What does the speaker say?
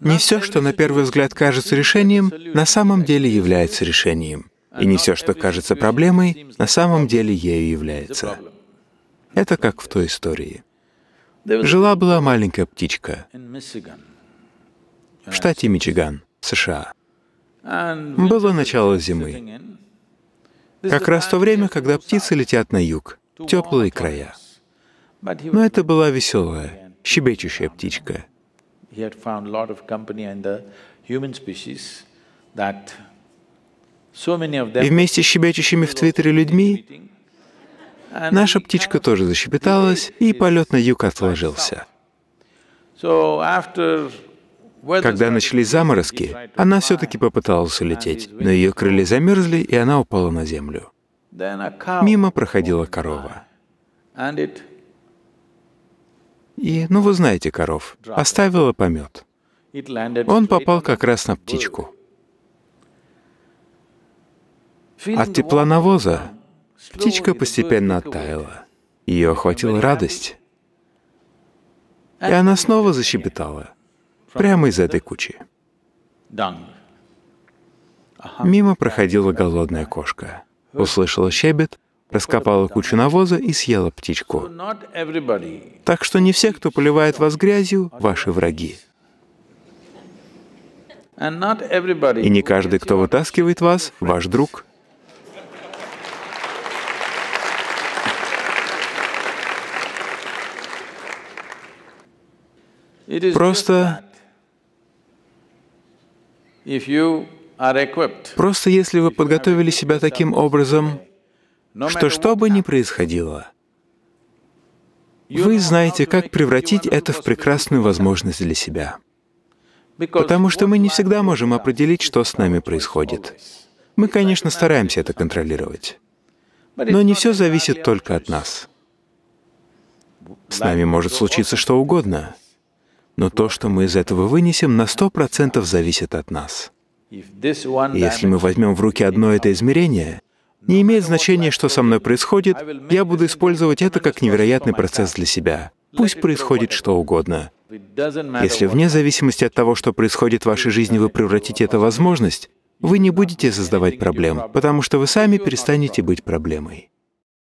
Не все, что на первый взгляд кажется решением, на самом деле является решением. И не все, что кажется проблемой, на самом деле ею является. Это как в той истории. Жила-была маленькая птичка в штате Мичиган, США. Было начало зимы. Как раз то время, когда птицы летят на юг, теплые края. Но это была веселая, щебечущая птичка — he had found lot of company in the human species that so many of them... вместе с щебечущими в Твиттере людьми наша птичка тоже защебеталась, и полет на юг отложился. Когда начались заморозки, она все-таки попыталась улететь, но ее крылья замерзли, и она упала на землю. Мимо проходила корова. И, ну вы знаете коров, оставила помет. Он попал как раз на птичку. От тепла навоза птичка постепенно оттаяла. Ее охватила радость. И она снова защебетала, прямо из этой кучи. Мимо проходила голодная кошка, услышала щебет раскопала кучу навоза и съела птичку. Так что не все, кто поливает вас грязью, ваши враги. И не каждый, кто вытаскивает вас, ваш друг. Просто Просто если вы подготовили себя таким образом, что что бы ни происходило, вы знаете, как превратить это в прекрасную возможность для себя. Потому что мы не всегда можем определить, что с нами происходит. Мы, конечно, стараемся это контролировать. Но не все зависит только от нас. С нами может случиться что угодно, но то, что мы из этого вынесем, на сто процентов зависит от нас. Если мы возьмем в руки одно это измерение не имеет значения, что со мной происходит, я буду использовать это как невероятный процесс для себя. Пусть происходит что угодно. Если вне зависимости от того, что происходит в вашей жизни, вы превратите это в возможность, вы не будете создавать проблем, потому что вы сами перестанете быть проблемой.